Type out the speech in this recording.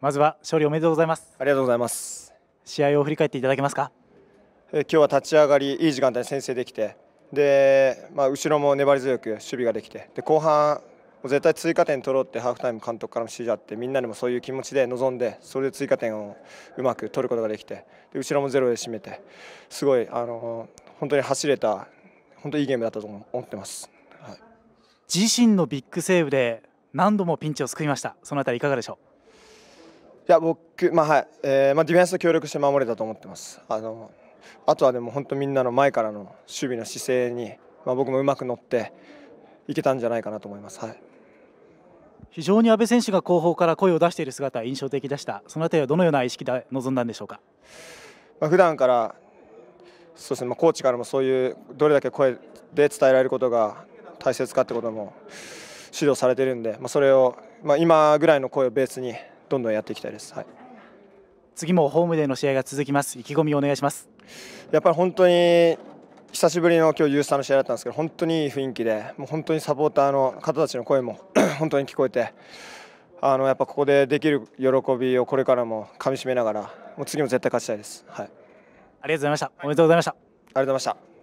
まずは勝利おめでとうございますありがとうございます試合を振り返っていただけますか今日は立ち上がりいい時間帯に先制できてで、まあ、後ろも粘り強く守備ができてで後半絶対追加点取ろうってハーフタイム監督からの指示あってみんなにもそういう気持ちで臨んでそれで追加点をうまく取ることができてで後ろもゼロで締めてすごいあの本当に走れた本当いいゲームだったと思ってます、はい、自身のビッグセーブで何度もピンチを救いましたそのあたりいかがでしょういや僕、まあはいえーまあ、ディフェンスと協力して守れたと思ってますあのあとはでも本当みんなの前からの守備の姿勢に、まあ、僕もうまく乗っていけたんじゃないかなと思います、はい、非常に阿部選手が後方から声を出している姿印象的でしたその辺りはどのような意識で臨んだんでしょうか、まあ、普段からそうですね、まあ、コーチからもそういうどれだけ声で伝えられることが大切かってことも指導されてるんで、まあ、それを、まあ、今ぐらいの声をベースにどんどんやっていきたいです。はい、次もホームでの試合が続きます。意気込みをお願いします。やっぱり本当に久しぶりの今日ユースターの試合だったんですけど本当にいい雰囲気でもう本当にサポーターの方たちの声も 本当に聞こえてあのやっぱここでできる喜びをこれからもかみしめながらもう次も絶対勝ちたいです。はい、ありがとうございました。おめでとうございました。ありがとうございました。